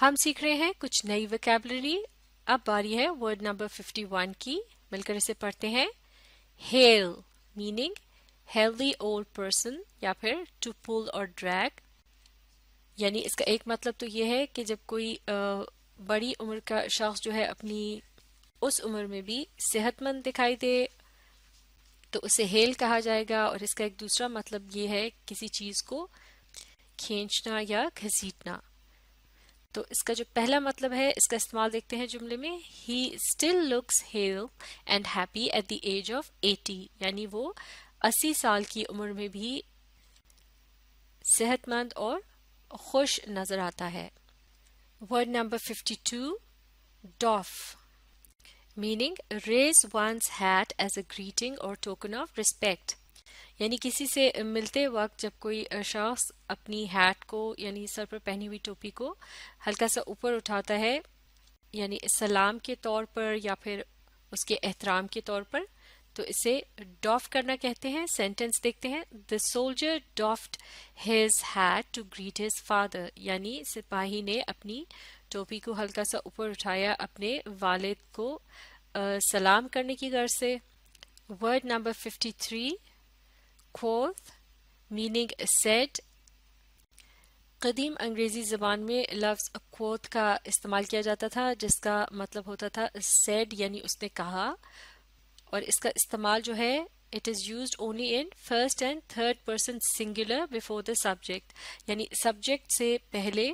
हम सीख रहे हैं कुछ नई वोकेबलरी अब बारी है वर्ड नंबर 51 की मिलकर इसे पढ़ते हैं hale meaning healthy old person या फिर टू पुल और ड्रैग यानी इसका एक मतलब तो यह है कि जब कोई बड़ी उम्र का शख्स जो है अपनी उस उम्र में भी सेहतमंद दिखाई दे तो उसे हेल कहा जाएगा और इसका एक दूसरा मतलब ये है किसी चीज़ को खींचना या घसीटना तो इसका जो पहला मतलब है इसका इस्तेमाल देखते हैं जुमले में ही still looks hale and happy at the age of eighty यानी वो अस्सी साल की उम्र में भी सेहतमंद और खुश नजर आता है word number fifty two doff meaning raise one's hat as a greeting और टोकन ऑफ रिस्पेक्ट यानी किसी से मिलते वक्त जब कोई शख्स अपनी हैट को यानी सर पर पहनी हुई टोपी को हल्का सा ऊपर उठाता है यानी सलाम के तौर पर या फिर उसके एहतराम के तौर पर तो इसे डॉफ करना कहते हैं सेंटेंस देखते हैं the soldier doffed his hat to greet his father यानी सिपाही ने अपनी टोपी को हल्का सा ऊपर उठाया अपने वालिद को आ, सलाम करने की गर्ज से word number fifty three quoth meaning said कदीम अंग्रेज़ी ज़बान में लफ्ज़ कोत का इस्तेमाल किया जाता था जिसका मतलब होता था सेड यानी उसने कहा और इसका इस्तेमाल जो है it is use only in first and third person singular before the subject यानी सब्जेक्ट से पहले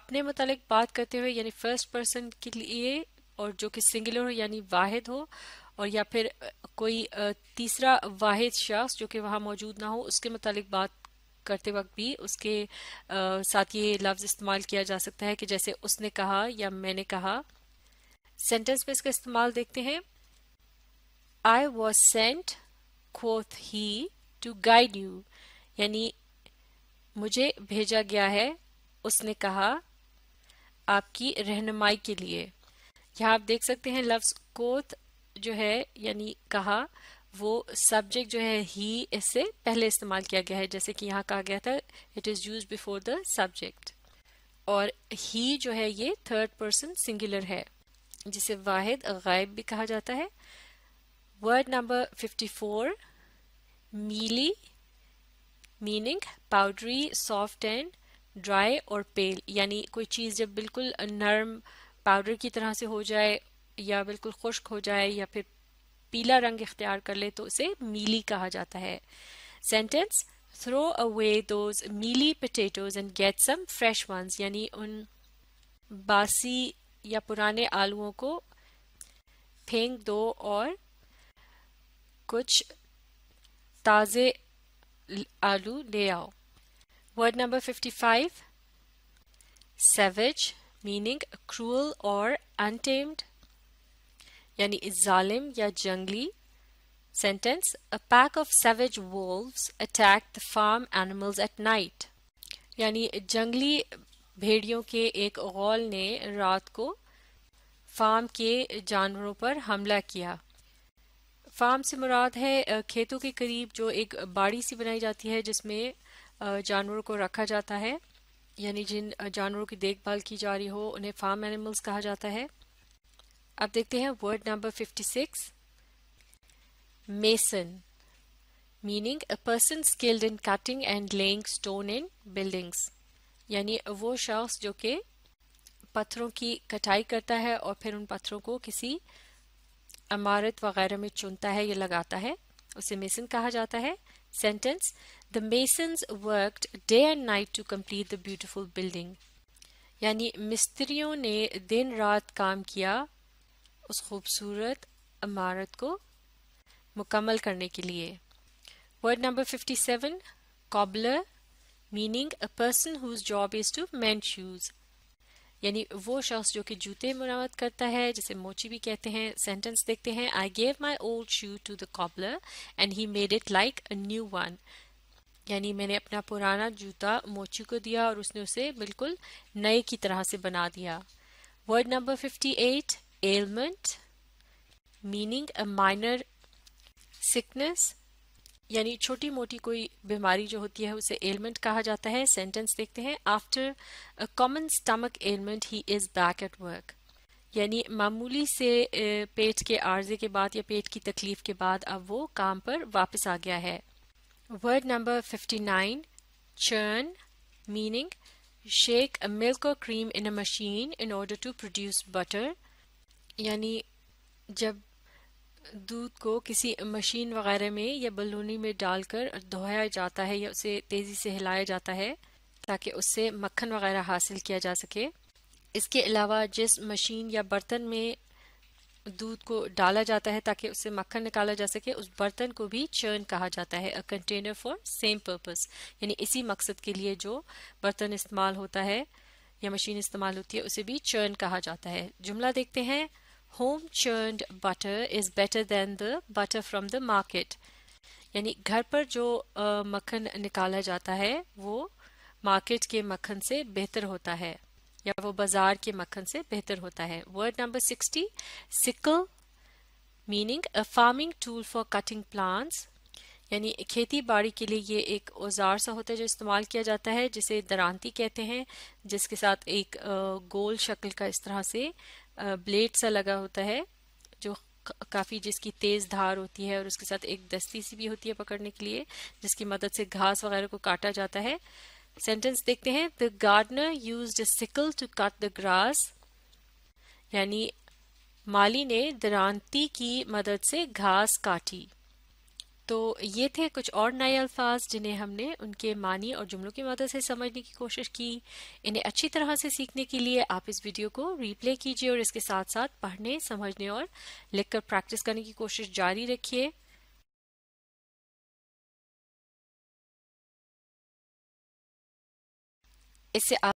अपने मतलब बात करते हुए यानी फर्स्ट पर्सन के लिए और जो कि सिंगुलर हो यानी वाहिद हो और या फिर कोई तीसरा वाहिद शख्स जो कि वहाँ मौजूद ना हो उसके मतलब बात करते वक्त भी उसके आ, साथ ये लफ्ज़ इस्तेमाल किया जा सकता है कि जैसे उसने कहा या मैंने कहा सेंटेंस में इसका इस्तेमाल देखते हैं आई वॉज सेंट खोथ ही टू गाइड यू यानी मुझे भेजा गया है उसने कहा आपकी रहनुमाई के लिए यहाँ आप देख सकते हैं लफ्ज़ कोथ जो है यानी कहा वो सब्जेक्ट जो है ही इससे पहले इस्तेमाल किया गया है जैसे कि यहाँ कहा गया था it is use before the subject और ही जो है ये थर्ड पर्सन सिंगुलर है जिसे वाहिद गायब भी कहा जाता है word number 54 mealy meaning powdery soft and dry और पेल यानी कोई चीज़ जब बिल्कुल नर्म पाउडर की तरह से हो जाए या बिल्कुल खुश्क हो जाए या फिर पीला रंग इख्तियार कर ले तो उसे मीली कहा जाता है sentence throw away those mealy potatoes and get some fresh ones यानी उन बासी या पुराने आलुओं को फेंक दो और कुछ ताज़े आलू ले आओ word number fifty five savage meaning cruel और अनटेम्ड यानी जालिम या जंगली sentence a pack of savage wolves attack the farm animals at night यानी जंगली भेड़ियों के एक गौल ने रात को फार्म के जानवरों पर हमला किया फार्म से मुराद है खेतों के करीब जो एक बाड़ी सी बनाई जाती है जिसमें जानवरों को रखा जाता है यानी जिन जानवरों की देखभाल की जा रही हो उन्हें फार्म एनिमल्स कहा जाता है अब देखते हैं word number fifty six mason meaning a person skilled in cutting and laying stone in buildings यानी वो शख्स जो कि पत्थरों की कटाई करता है और फिर उन पत्थरों को किसी इमारत वगैरह में चुनता है या लगाता है उसे मेसन कहा जाता है sentence the masons worked day and night to complete the beautiful building यानी मिस्त्रियों ने दिन रात काम किया उस खूबसूरत इमारत को मुकम्मल करने के लिए word number fifty seven cobbler meaning a person whose job is to mend shoes यानी वो शख्स जो कि जूते मरम्मत करता है जिसे मोची भी कहते हैं सेंटेंस देखते हैं I gave my old shoe to the cobbler and he made it like a new one यानी मैंने अपना पुराना जूता मोची को दिया और उसने उसे बिल्कुल नए की तरह से बना दिया word number fifty eight ailment meaning a minor sickness यानी छोटी मोटी कोई बीमारी जो होती है उसे एलमेंट कहा जाता है सेंटेंस देखते हैं after a common stomach ailment he is back at work यानी मामूली से पेट के आर्जे के बाद या पेट की तकलीफ के बाद अब वो काम पर वापस आ गया है word number fifty nine churn meaning shake a milk और cream in a machine in order to produce butter यानी जब दूध को किसी मशीन वगैरह में या बलूनी में डालकर धोया जाता है या उसे तेज़ी से हिलाया जाता है ताकि उससे मक्खन वगैरह हासिल किया जा सके इसके अलावा जिस मशीन या बर्तन में दूध को डाला जाता है ताकि उससे मक्खन निकाला जा सके उस बर्तन को भी चर्न कहा जाता है a container for same purpose यानी इसी मकसद के लिए जो बर्तन इस्तेमाल होता है या मशीन इस्तेमाल होती है उसे भी चर्न कहा जाता है जुमला देखते हैं home churned butter is better than the butter from the market यानी घर पर जो मक्खन निकाला जाता है वो मार्केट के मक्खन से बेहतर होता है या वो बाजार के मक्खन से बेहतर होता है word number sixty sickle meaning a farming tool for cutting plants यानी खेती बाड़ी के लिए ये एक औजार सा होता है जो इस्तेमाल किया जाता है जिसे दरानती कहते हैं जिसके साथ एक गोल शक्ल का इस तरह से ब्लेड सा लगा होता है जो काफ़ी जिसकी तेज़ धार होती है और उसके साथ एक दस्ती सी भी होती है पकड़ने के लिए जिसकी मदद से घास वगैरह को काटा जाता है सेंटेंस देखते हैं the gardener use a sickle to cut the grass यानी माली ने दरानती की मदद से घास काटी तो ये थे कुछ और नए अल्फाज जिन्हें हमने उनके मानी और जुमलों की मदद से समझने की कोशिश की इन्हें अच्छी तरह से सीखने के लिए आप इस वीडियो को रीप्ले कीजिए और इसके साथ साथ पढ़ने समझने और लिखकर प्रैक्टिस करने की कोशिश जारी रखिए इससे आप